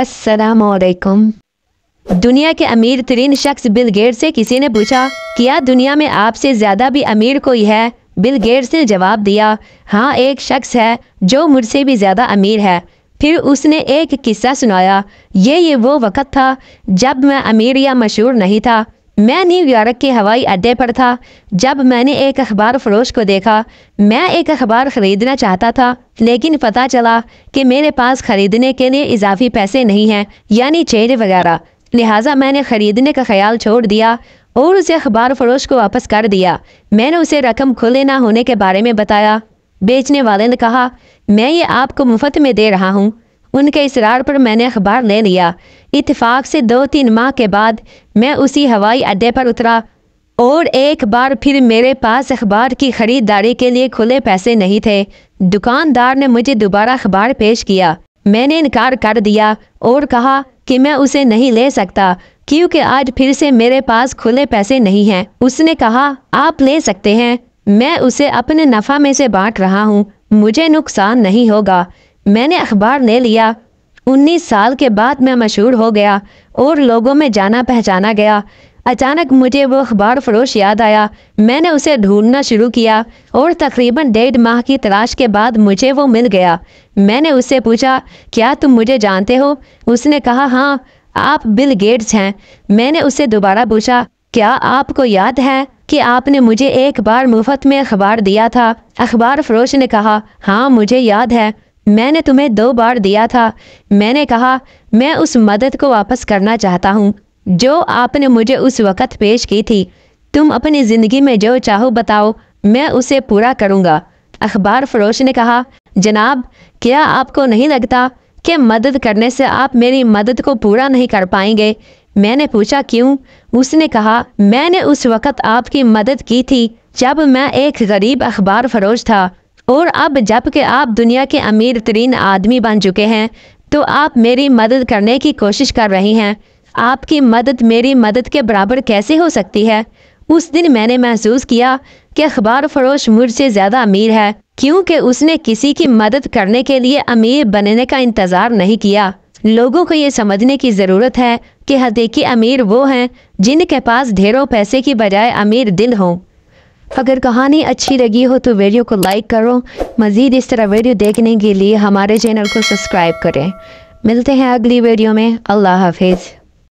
असलकुम दुनिया के अमीर तरीन शख्स बिल गेट से किसी ने पूछा क्या दुनिया में आपसे ज़्यादा भी अमीर कोई है बिल गेट ने जवाब दिया हाँ एक शख्स है जो मुझसे भी ज़्यादा अमीर है फिर उसने एक किस्सा सुनाया ये ये वो वक़्त था जब मैं अमीर या मशहूर नहीं था मैं न्यूयॉर्क के हवाई अड्डे पर था जब मैंने एक अखबार फरोश को देखा मैं एक अखबार ख़रीदना चाहता था लेकिन पता चला कि मेरे पास ख़रीदने के लिए इजाफी पैसे नहीं हैं यानी चेहरे वगैरह लिहाजा मैंने ख़रीदने का ख्याल छोड़ दिया और उसे अखबार फरोश को वापस कर दिया मैंने उसे रकम खुले ना होने के बारे में बताया बेचने वाले ने कहा मैं ये आपको मुफ्त में दे रहा हूँ उनके इसरार पर मैंने अखबार ले लिया इतफाक़ से दो तीन माह के बाद मैं उसी हवाई अड्डे पर उतरा और एक बार फिर मेरे पास अखबार की ख़रीदारी के लिए खुले पैसे नहीं थे दुकानदार ने मुझे दोबारा अखबार पेश किया मैंने इनकार कर दिया और कहा कि मैं उसे नहीं ले सकता क्योंकि आज फिर से मेरे पास खुले पैसे नहीं हैं उसने कहा आप ले सकते हैं मैं उसे अपने नफ़ा में से बांट रहा हूँ मुझे नुकसान नहीं होगा मैंने अखबार ले लिया उन्नीस साल के बाद मैं मशहूर हो गया और लोगों में जाना पहचाना गया अचानक मुझे वो अखबार फरोश याद आया मैंने उसे ढूंढना शुरू किया और तकरीबन डेढ़ माह की तलाश के बाद मुझे वो मिल गया मैंने उससे पूछा क्या तुम मुझे जानते हो उसने कहा हाँ आप बिल गेट्स हैं मैंने उससे दोबारा पूछा क्या आपको याद है कि आपने मुझे एक बार मुफ्त में अखबार दिया था अखबार फरोश ने कहा हाँ मुझे याद है मैंने तुम्हें दो बार दिया था मैंने कहा मैं उस मदद को वापस करना चाहता हूँ जो आपने मुझे उस वक़्त पेश की थी तुम अपनी ज़िंदगी में जो चाहो बताओ मैं उसे पूरा करूँगा अखबार फरोश ने कहा जनाब क्या आपको नहीं लगता कि मदद करने से आप मेरी मदद को पूरा नहीं कर पाएंगे मैंने पूछा क्यों उसने कहा मैंने उस वक़्त आपकी मदद की थी जब मैं एक गरीब अखबार फरोश था और अब जबकि आप दुनिया के अमीर तरीन आदमी बन चुके हैं तो आप मेरी मदद करने की कोशिश कर रही हैं आपकी मदद मेरी मदद के बराबर कैसे हो सकती है उस दिन मैंने महसूस किया कि अखबार फरोश मुझसे ज़्यादा अमीर है क्योंकि उसने किसी की मदद करने के लिए अमीर बनने का इंतज़ार नहीं किया लोगों को ये समझने की ज़रूरत है कि हकीकी अमीर वो हैं जिनके पास ढेरों पैसे की बजाय अमीर दिल हों अगर कहानी अच्छी लगी हो तो वीडियो को लाइक करो मज़ीद इस तरह वीडियो देखने के लिए हमारे चैनल को सब्सक्राइब करें मिलते हैं अगली वीडियो में अल्लाह हाफिज़